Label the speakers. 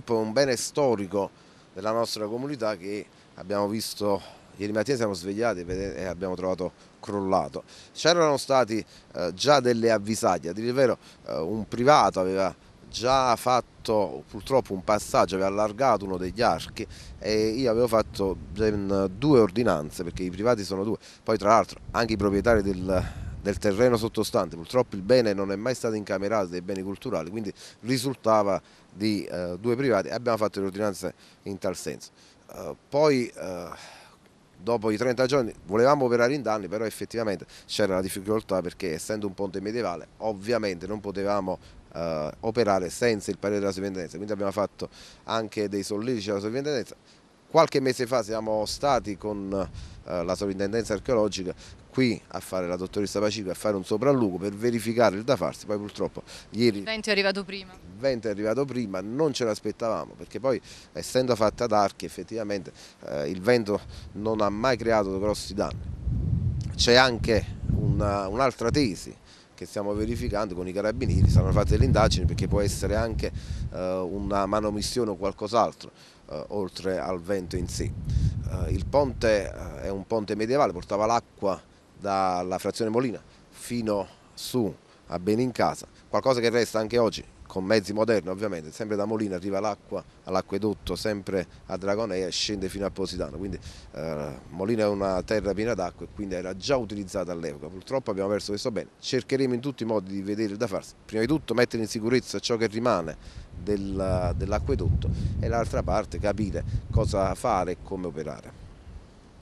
Speaker 1: purtroppo è un bene storico della nostra comunità che abbiamo visto ieri mattina siamo svegliati e abbiamo trovato crollato. C'erano stati eh, già delle avvisaglie, a dire il vero eh, un privato aveva già fatto purtroppo un passaggio, aveva allargato uno degli archi e io avevo fatto ben due ordinanze perché i privati sono due, poi tra l'altro anche i proprietari del, del terreno sottostante, purtroppo il bene non è mai stato incamerato dei beni culturali, quindi risultava di eh, due privati, abbiamo fatto le ordinanze in tal senso. Uh, poi uh, dopo i 30 giorni volevamo operare in danni, però effettivamente c'era la difficoltà perché essendo un ponte medievale ovviamente non potevamo uh, operare senza il parere della sovrintendenza, quindi abbiamo fatto anche dei solletici alla sovrintendenza. Qualche mese fa siamo stati con la sovrintendenza archeologica qui a fare la dottoressa Pacifico a fare un sopralluogo per verificare il da farsi, poi purtroppo ieri il vento
Speaker 2: è arrivato prima.
Speaker 1: Il vento è arrivato prima, non ce l'aspettavamo perché poi essendo fatta ad archi effettivamente eh, il vento non ha mai creato grossi danni. C'è anche un'altra un tesi che stiamo verificando con i carabinieri, saranno fatte le indagini perché può essere anche eh, una manomissione o qualcos'altro eh, oltre al vento in sé. Eh, il ponte eh, è un ponte medievale, portava l'acqua dalla frazione Molina fino su a Benincasa, qualcosa che resta anche oggi con mezzi moderni ovviamente, sempre da Molina arriva l'acqua all'acquedotto, sempre a Dragonea e scende fino a Positano, quindi eh, Molina è una terra piena d'acqua e quindi era già utilizzata all'epoca, purtroppo abbiamo perso questo bene, cercheremo in tutti i modi di vedere da farsi, prima di tutto mettere in sicurezza ciò che rimane del, dell'acquedotto e l'altra parte capire cosa fare e come operare.